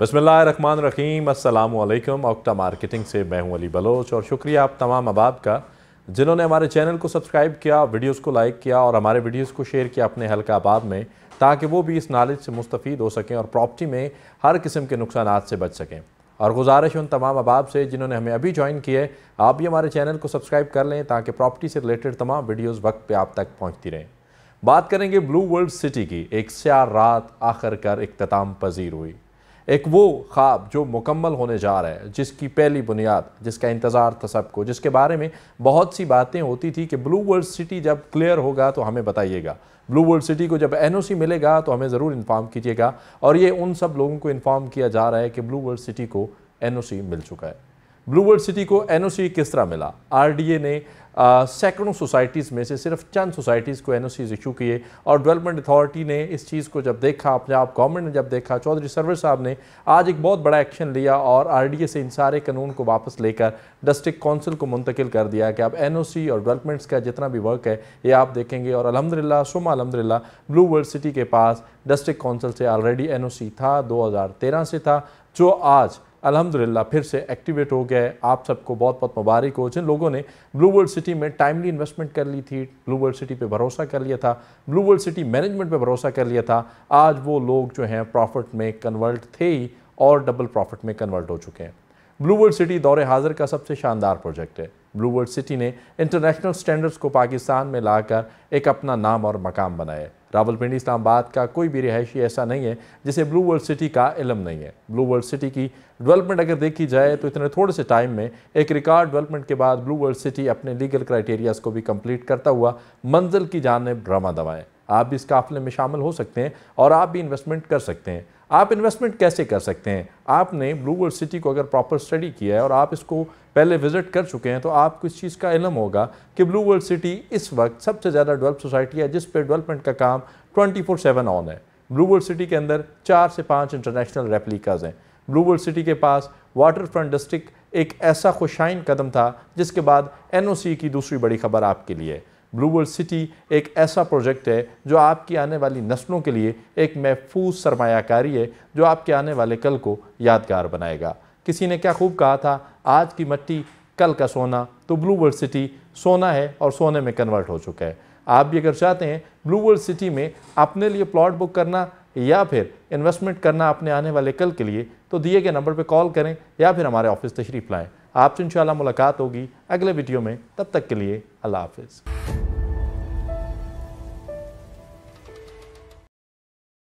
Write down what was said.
बसमान रहीम अल्लाम octa marketing से मैं हूं अली बलोच और शुक्रिया आप तमाम अबाब का जिन्होंने हमारे चैनल को सब्सक्राइब किया वीडियोस को लाइक किया और हमारे वीडियोस को शेयर किया अपने हल्का अबाब में ताकि वो भी इस नॉलेज से मुस्तफ़ हो सकें और प्रॉपर्टी में हर किस्म के नुकसान से बच सकें और गुजारिश उन तमाम अबाब से जिन्होंने हमें अभी ज्वाइन किए आप भी हमारे चैनल को सब्सक्राइब कर लें ताकि प्रॉपर्टी से रिलेटेड तमाम वीडियोज़ वक्त पर आप तक पहुँचती रहें बात करेंगे ब्लू वर्ल्ड सिटी की एक सार रात आखिरकार इख्ताम पजीर हुई एक वो ख्वाब जो मुकम्मल होने जा रहा है जिसकी पहली बुनियाद जिसका इंतज़ार था सबको जिसके बारे में बहुत सी बातें होती थी कि ब्लू वर्ल्ड सिटी जब क्लियर होगा तो हमें बताइएगा ब्लू वर्ल्ड सिटी को जब एनओसी मिलेगा तो हमें ज़रूर इन्फॉर्म कीजिएगा और ये उन सब लोगों को इन्फॉर्म किया जा रहा है कि ब्लू वर्ल्ड सिटी को सी मिल चुका है ब्लूवर्ड सिटी को एनओसी किस तरह मिला आरडीए ने सैकड़ों सोसाइटीज़ में से सिर्फ चंद सोसाइटीज़ को एन इशू किए और डेवलपमेंट अथॉरिटी ने इस चीज़ को जब देखा पंजाब गवर्नमेंट ने जब देखा चौधरी सरवर साहब ने आज एक बहुत बड़ा एक्शन लिया और आर से इन सारे कानून को वापस लेकर डिस्ट्रिक्ट काउंसिल को मुंतकिल कर दिया कि अब एन और डेवलपमेंट्स का जितना भी वर्क है ये आप देखेंगे और अलहमदिल्ला सुमा अलहमदिल्ला ब्लू वर्ल्ड सिटी के पास डिस्ट्रिक्ट काउंसिल से ऑलरेडी एन था दो से था जो आज अल्हम्दुलिल्लाह फिर से एक्टिवेट हो गए आप सबको बहुत बहुत मुबारक हो जिन लोगों ने ब्लू वर्ल्ड सिटी में टाइमली इन्वेस्टमेंट कर ली थी ब्लू वर्ल्ड सिटी पे भरोसा कर लिया था ब्लू वर्ल्ड सिटी मैनेजमेंट पे भरोसा कर लिया था आज वो लोग जो हैं प्रॉफिट में कन्वर्ट थे ही और डबल प्रॉफिट में कन्वर्ट हो चुके हैं ब्लू वर्ल्ड सिटी दौरे हाजिर का सबसे शानदार प्रोजेक्ट है ब्लू वर्ल्ड सिटी ने इंटरनेशनल स्टैंडर्ड्स को पाकिस्तान में लाकर एक अपना नाम और मकाम बनाया रावलपिंडी इस्लामाबाद का कोई भी रिहायशी ऐसा नहीं है जिसे ब्लू वर्ल्ड सिटी का इलम नहीं है ब्लू वर्ल्ड सिटी की डेवलपमेंट अगर देखी जाए तो इतने थोड़े से टाइम में एक रिकॉर्ड डेवलपमेंट के बाद ब्लू वर्ल्ड सिटी अपने लीगल क्राइटेरियाज़ को भी कम्प्लीट करता हुआ मंजिल की जानब रवा दवाएँ आप भी इस काफिले में शामिल हो सकते हैं और आप भी इन्वेस्टमेंट कर सकते हैं आप इन्वेस्टमेंट कैसे कर सकते हैं आपने ब्लू वर्ल्ड सिटी को अगर प्रॉपर स्टडी किया है और आप इसको पहले विजिट कर चुके हैं तो आपको इस चीज़ का इलम होगा कि ब्लू वर्ल्ड सिटी इस वक्त सबसे ज़्यादा डेवलप सोसाइटी है जिस पर डेवलपमेंट का काम ट्वेंटी फोर सेवन ऑन है ब्लू वर्ल्ड सिटी के अंदर चार से पाँच इंटरनेशनल रेप्लिकाज हैं ब्लू वर्ल्ड सिटी के पास वाटर फ्रंट डिस्ट्रिक्ट एक ऐसा खुशाइन कदम था जिसके बाद एन की दूसरी बड़ी खबर आपके लिए है ब्लू वर्ल्ड सिटी एक ऐसा प्रोजेक्ट है जो आपकी आने वाली नस्लों के लिए एक महफूज सरमायाकारी है जो आपके आने वाले कल को यादगार बनाएगा किसी ने क्या खूब कहा था आज की मट्टी कल का सोना तो ब्लू वर्ल्ड सिटी सोना है और सोने में कन्वर्ट हो चुका है आप भी अगर चाहते हैं ब्लू वर्ल्ड सिटी में अपने लिए प्लॉट बुक करना या फिर इन्वेस्टमेंट करना अपने आने वाले कल के लिए तो दिए गए नंबर पर कॉल करें या फिर हमारे ऑफिस तशरीफ़ लाएँ आपसे इंशाल्लाह मुलाकात होगी अगले वीडियो में तब तक के लिए अल्लाह हाफिज़